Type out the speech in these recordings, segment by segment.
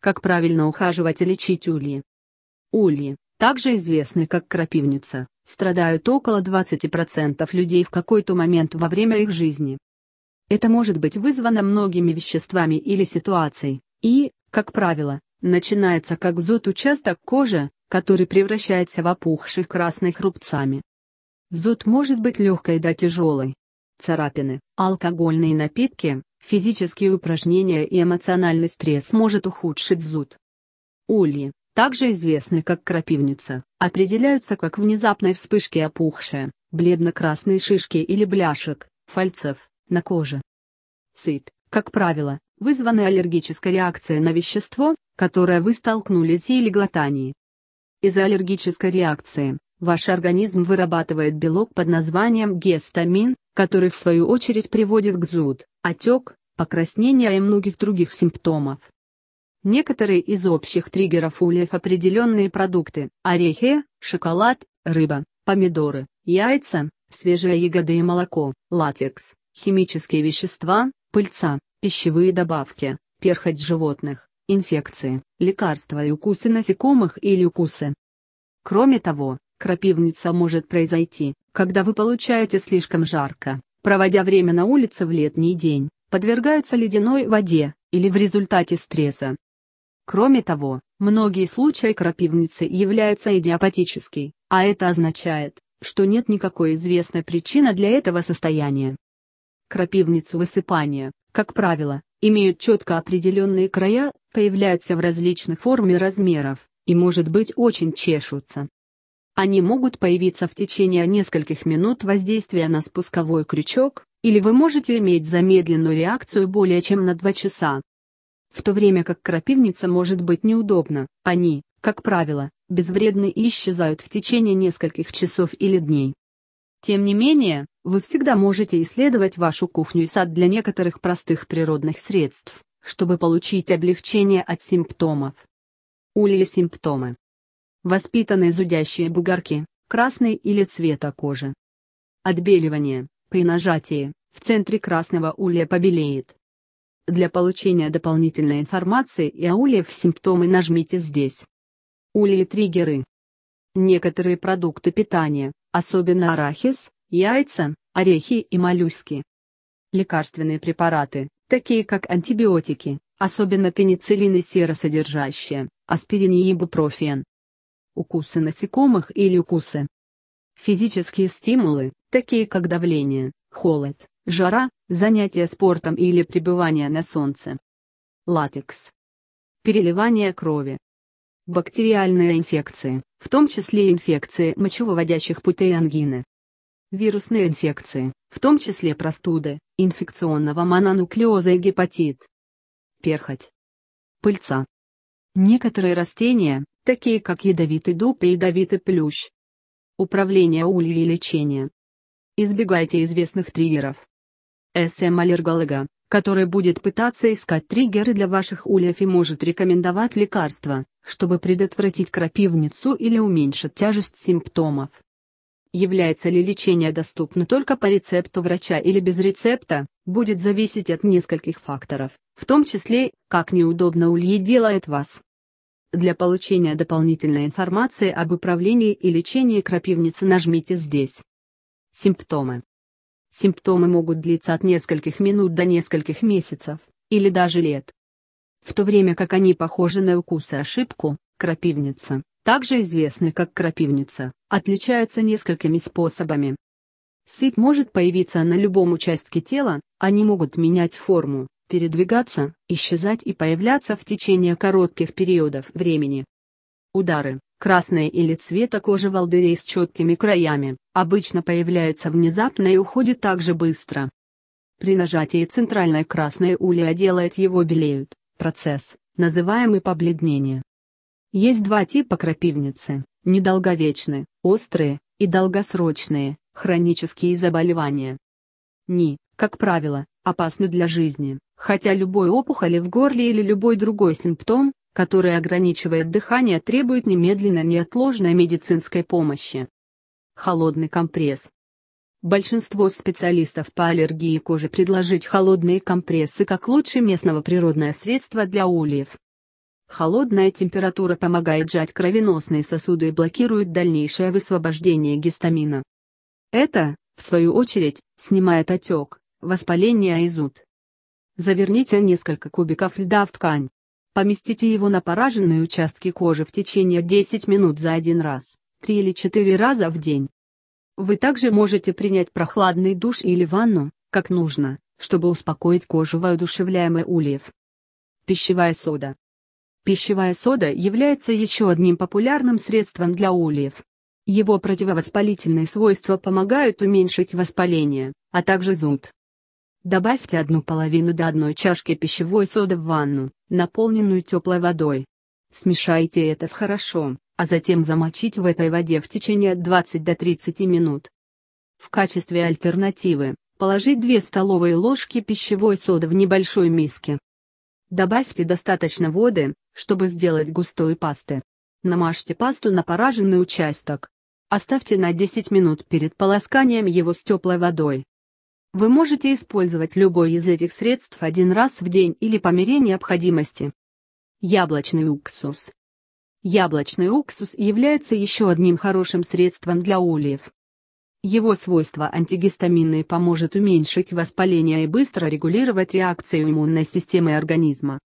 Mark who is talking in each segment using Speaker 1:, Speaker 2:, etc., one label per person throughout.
Speaker 1: Как правильно ухаживать и лечить ульи? Ульи, также известны как крапивница, страдают около 20% людей в какой-то момент во время их жизни. Это может быть вызвано многими веществами или ситуацией, и, как правило, начинается как зуд участок кожи, который превращается в опухший красных хрупцами. Зуд может быть легкой до тяжелой. Царапины, алкогольные напитки, физические упражнения и эмоциональный стресс может ухудшить зуд. Ульи, также известны как крапивница, определяются как внезапные вспышки опухшие, бледно-красные шишки или бляшек, фальцев, на коже. Сыпь, как правило, вызвана аллергической реакцией на вещество, которое вы столкнулись или глотании. Из-за аллергической реакции, ваш организм вырабатывает белок под названием гистамин, который в свою очередь приводит к зуд, отек, покраснения и многих других симптомов. Некоторые из общих триггеров ульев определенные продукты – орехи, шоколад, рыба, помидоры, яйца, свежие ягоды и молоко, латекс, химические вещества, пыльца, пищевые добавки, перхоть животных, инфекции, лекарства и укусы насекомых или укусы. Кроме того, крапивница может произойти, когда вы получаете слишком жарко, проводя время на улице в летний день подвергаются ледяной воде или в результате стресса. Кроме того, многие случаи крапивницы являются идиопатической, а это означает, что нет никакой известной причины для этого состояния. Крапивницу высыпания, как правило, имеют четко определенные края, появляются в различных форм и размеров, и может быть очень чешутся. Они могут появиться в течение нескольких минут воздействия на спусковой крючок, или вы можете иметь замедленную реакцию более чем на 2 часа. В то время как крапивница может быть неудобна, они, как правило, безвредны и исчезают в течение нескольких часов или дней. Тем не менее, вы всегда можете исследовать вашу кухню и сад для некоторых простых природных средств, чтобы получить облегчение от симптомов. Улья симптомы. Воспитанные зудящие бугорки, красные или цвета кожи. Отбеливание, при нажатии, в центре красного улья побелеет. Для получения дополнительной информации и о ульев симптомы нажмите здесь. Ульи триггеры. Некоторые продукты питания, особенно арахис, яйца, орехи и моллюски. Лекарственные препараты, такие как антибиотики, особенно пенициллин и серосодержащие, аспирин и ибупрофен. Укусы насекомых или укусы, Физические стимулы, такие как давление, холод, жара, занятия спортом или пребывание на солнце. Латекс. Переливание крови. Бактериальные инфекции, в том числе инфекции мочевыводящих путей ангины. Вирусные инфекции, в том числе простуды, инфекционного мононуклеоза и гепатит. Перхоть. Пыльца. Некоторые растения, такие как ядовитый дуб и ядовитый плющ, Управление ульей лечения. Избегайте известных триггеров. СМ-аллерголога, который будет пытаться искать триггеры для ваших ульев и может рекомендовать лекарства, чтобы предотвратить крапивницу или уменьшить тяжесть симптомов. Является ли лечение доступно только по рецепту врача или без рецепта, будет зависеть от нескольких факторов, в том числе, как неудобно ульи делает вас, для получения дополнительной информации об управлении и лечении крапивницы нажмите здесь. Симптомы. Симптомы могут длиться от нескольких минут до нескольких месяцев, или даже лет. В то время как они похожи на укус и ошибку, крапивница, также известная как крапивница, отличаются несколькими способами. Сыпь может появиться на любом участке тела, они могут менять форму, передвигаться, исчезать и появляться в течение коротких периодов времени. Удары, красные или цвета кожи волдырей с четкими краями, обычно появляются внезапно и уходят так же быстро. При нажатии центральной красной улья делает его белеют, процесс, называемый побледнение. Есть два типа крапивницы, недолговечные, острые, и долгосрочные, хронические заболевания. Ни, как правило, опасны для жизни, Хотя любой опухоли в горле или любой другой симптом, который ограничивает дыхание, требует немедленно неотложной медицинской помощи. Холодный компресс. Большинство специалистов по аллергии кожи предложить холодные компрессы как лучшее местного природное средство для ульев. Холодная температура помогает сжать кровеносные сосуды и блокирует дальнейшее высвобождение гистамина. Это, в свою очередь, снимает отек, воспаление и зуд. Заверните несколько кубиков льда в ткань. Поместите его на пораженные участки кожи в течение 10 минут за один раз, 3 или 4 раза в день. Вы также можете принять прохладный душ или ванну, как нужно, чтобы успокоить кожу воодушевляемый ульев. Пищевая сода. Пищевая сода является еще одним популярным средством для ульев. Его противовоспалительные свойства помогают уменьшить воспаление, а также зуд. Добавьте одну половину до одной чашки пищевой соды в ванну, наполненную теплой водой. Смешайте это в хорошо, а затем замочить в этой воде в течение 20 до 30 минут. В качестве альтернативы, положить 2 столовые ложки пищевой соды в небольшой миске. Добавьте достаточно воды, чтобы сделать густую пасту. Намажьте пасту на пораженный участок. Оставьте на 10 минут перед полосканием его с теплой водой. Вы можете использовать любой из этих средств один раз в день или по мере необходимости. Яблочный уксус. Яблочный уксус является еще одним хорошим средством для ульев. Его свойства антигистаминные поможет уменьшить воспаление и быстро регулировать реакцию иммунной системы организма.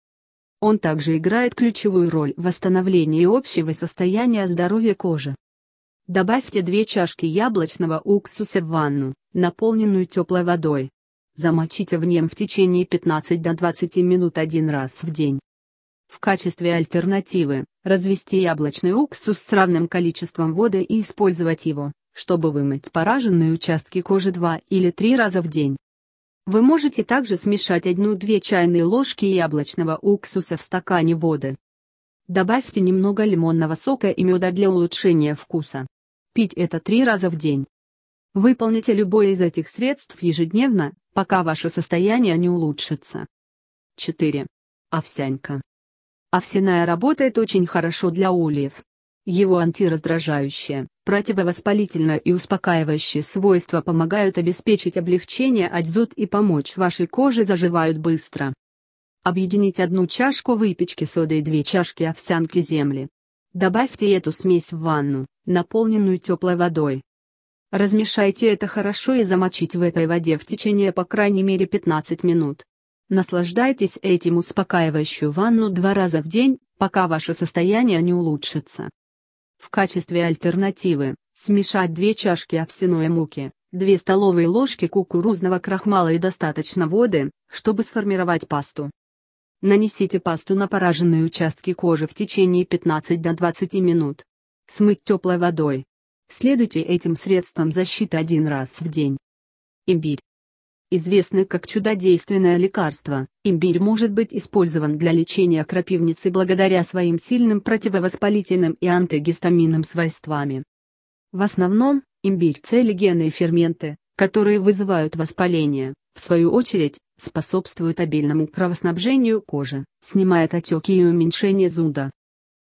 Speaker 1: Он также играет ключевую роль в восстановлении общего состояния здоровья кожи. Добавьте 2 чашки яблочного уксуса в ванну, наполненную теплой водой. Замочите в нем в течение 15 до 20 минут один раз в день. В качестве альтернативы, развести яблочный уксус с равным количеством воды и использовать его, чтобы вымыть пораженные участки кожи 2 или 3 раза в день. Вы можете также смешать 1-2 чайные ложки яблочного уксуса в стакане воды, Добавьте немного лимонного сока и меда для улучшения вкуса. Пить это три раза в день. Выполните любое из этих средств ежедневно, пока ваше состояние не улучшится. 4. Овсянка. Овсяная работает очень хорошо для ульев. Его антираздражающее, противовоспалительное и успокаивающее свойства помогают обеспечить облегчение а от зуд и помочь вашей коже заживают быстро. Объедините одну чашку выпечки соды и две чашки овсянки земли. Добавьте эту смесь в ванну, наполненную теплой водой. Размешайте это хорошо и замочите в этой воде в течение по крайней мере 15 минут. Наслаждайтесь этим успокаивающую ванну два раза в день, пока ваше состояние не улучшится. В качестве альтернативы, смешать две чашки овсяной муки, две столовые ложки кукурузного крахмала и достаточно воды, чтобы сформировать пасту. Нанесите пасту на пораженные участки кожи в течение 15 до 20 минут. Смыть теплой водой. Следуйте этим средствам защиты один раз в день. Имбирь. Известный как чудодейственное лекарство, имбирь может быть использован для лечения крапивницы благодаря своим сильным противовоспалительным и антигистаминным свойствами. В основном, имбирь целигенные ферменты, которые вызывают воспаление в свою очередь, способствует обильному кровоснабжению кожи, снимает отеки и уменьшение зуда.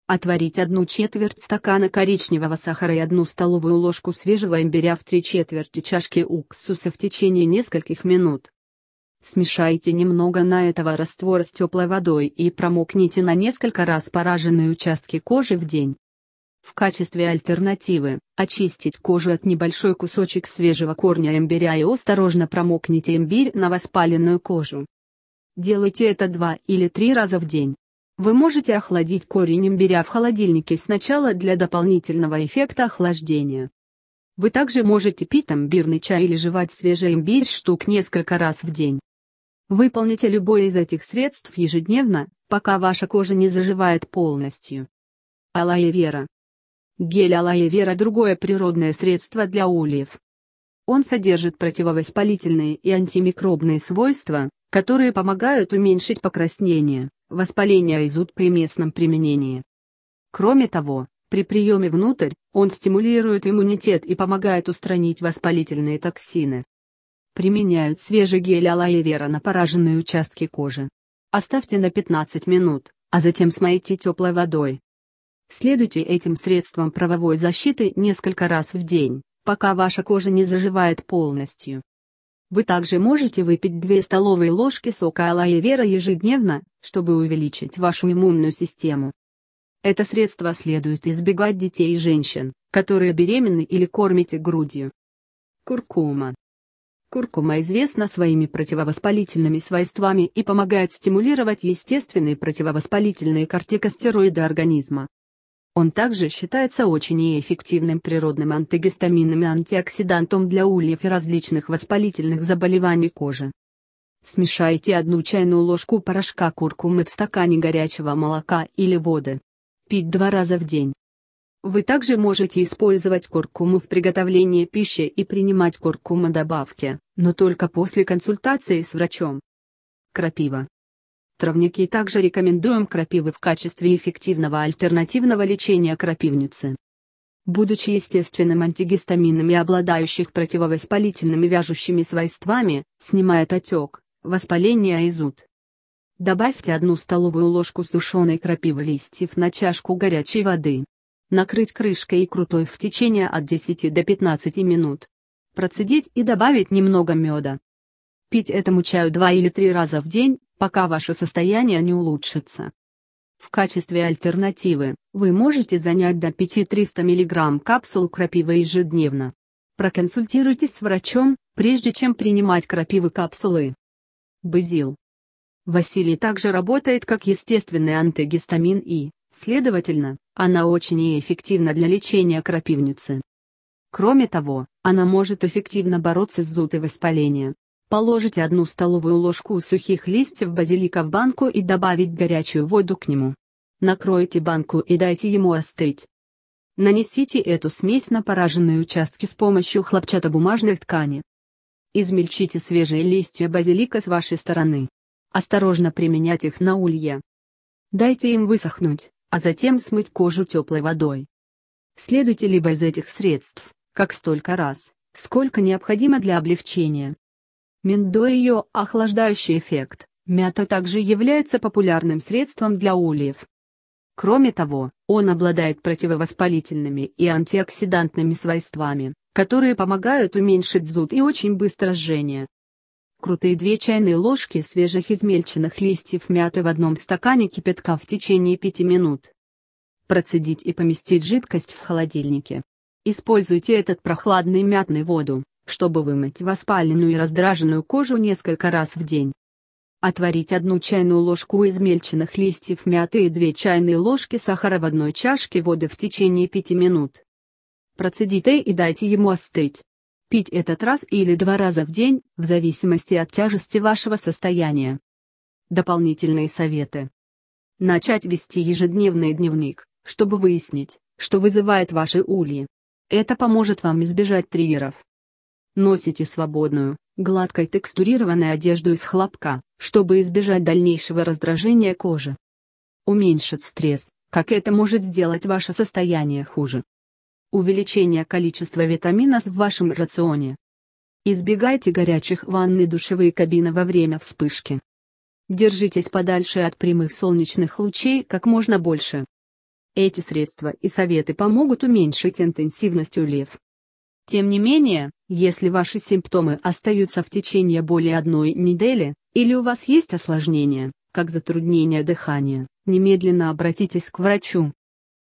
Speaker 1: Отварить одну четверть стакана коричневого сахара и одну столовую ложку свежего имбиря в три четверти чашки уксуса в течение нескольких минут. Смешайте немного на этого раствора с теплой водой и промокните на несколько раз пораженные участки кожи в день. В качестве альтернативы, очистить кожу от небольшой кусочек свежего корня имбиря и осторожно промокните имбирь на воспаленную кожу. Делайте это два или три раза в день. Вы можете охладить корень имбиря в холодильнике сначала для дополнительного эффекта охлаждения. Вы также можете пить имбирный чай или жевать свежий имбирь штук несколько раз в день. Выполните любое из этих средств ежедневно, пока ваша кожа не заживает полностью. Алая вера Гель алоэ вера – другое природное средство для ульев. Он содержит противовоспалительные и антимикробные свойства, которые помогают уменьшить покраснение, воспаление и зуд при местном применении. Кроме того, при приеме внутрь, он стимулирует иммунитет и помогает устранить воспалительные токсины. Применяют свежий гель алоэ вера на пораженные участки кожи. Оставьте на 15 минут, а затем смойте теплой водой. Следуйте этим средствам правовой защиты несколько раз в день, пока ваша кожа не заживает полностью. Вы также можете выпить 2 столовые ложки сока алоэ вера ежедневно, чтобы увеличить вашу иммунную систему. Это средство следует избегать детей и женщин, которые беременны или кормите грудью. Куркума. Куркума известна своими противовоспалительными свойствами и помогает стимулировать естественные противовоспалительные кортикостероиды организма. Он также считается очень эффективным природным антигистаминным и антиоксидантом для ульев и различных воспалительных заболеваний кожи. Смешайте одну чайную ложку порошка куркумы в стакане горячего молока или воды. Пить два раза в день. Вы также можете использовать куркуму в приготовлении пищи и принимать куркума добавки, но только после консультации с врачом. Крапива. Травники также рекомендуем крапивы в качестве эффективного альтернативного лечения крапивницы. Будучи естественным антигистамином и обладающих противовоспалительными вяжущими свойствами, снимает отек, воспаление и зуд. Добавьте одну столовую ложку сушеной крапивы листьев на чашку горячей воды. Накрыть крышкой и крутой в течение от 10 до 15 минут. Процедить и добавить немного меда. Пить этому чаю 2 или 3 раза в день, пока ваше состояние не улучшится. В качестве альтернативы, вы можете занять до 5-300 мг капсул крапивы ежедневно. Проконсультируйтесь с врачом, прежде чем принимать крапивы капсулы. Базил. Василий также работает как естественный антигистамин и, следовательно, она очень эффективна для лечения крапивницы. Кроме того, она может эффективно бороться с зуд и воспалением, Положите одну столовую ложку сухих листьев базилика в банку и добавить горячую воду к нему. Накройте банку и дайте ему остыть. Нанесите эту смесь на пораженные участки с помощью хлопчатобумажной ткани. Измельчите свежие листья базилика с вашей стороны. Осторожно применять их на улье. Дайте им высохнуть, а затем смыть кожу теплой водой. Следуйте либо из этих средств, как столько раз, сколько необходимо для облегчения, Миндо ее охлаждающий эффект. Мята также является популярным средством для ульев. Кроме того, он обладает противовоспалительными и антиоксидантными свойствами, которые помогают уменьшить зуд и очень быстро жжение. Крутые две чайные ложки свежих измельченных листьев мяты в одном стакане кипятка в течение 5 минут. Процедить и поместить жидкость в холодильнике. Используйте этот прохладный мятный воду чтобы вымыть воспаленную и раздраженную кожу несколько раз в день. Отварить одну чайную ложку измельченных листьев мяты и две чайные ложки сахара в одной чашке воды в течение 5 минут. Процедите и дайте ему остыть. Пить этот раз или два раза в день, в зависимости от тяжести вашего состояния. Дополнительные советы. Начать вести ежедневный дневник, чтобы выяснить, что вызывает ваши ульи. Это поможет вам избежать триггеров. Носите свободную, гладкой текстурированную одежду из хлопка, чтобы избежать дальнейшего раздражения кожи. Уменьшит стресс, как это может сделать ваше состояние хуже. Увеличение количества витаминов в вашем рационе. Избегайте горячих ванн и душевые кабины во время вспышки. Держитесь подальше от прямых солнечных лучей как можно больше. Эти средства и советы помогут уменьшить интенсивность улив. Тем не менее, если ваши симптомы остаются в течение более одной недели, или у вас есть осложнения, как затруднение дыхания, немедленно обратитесь к врачу.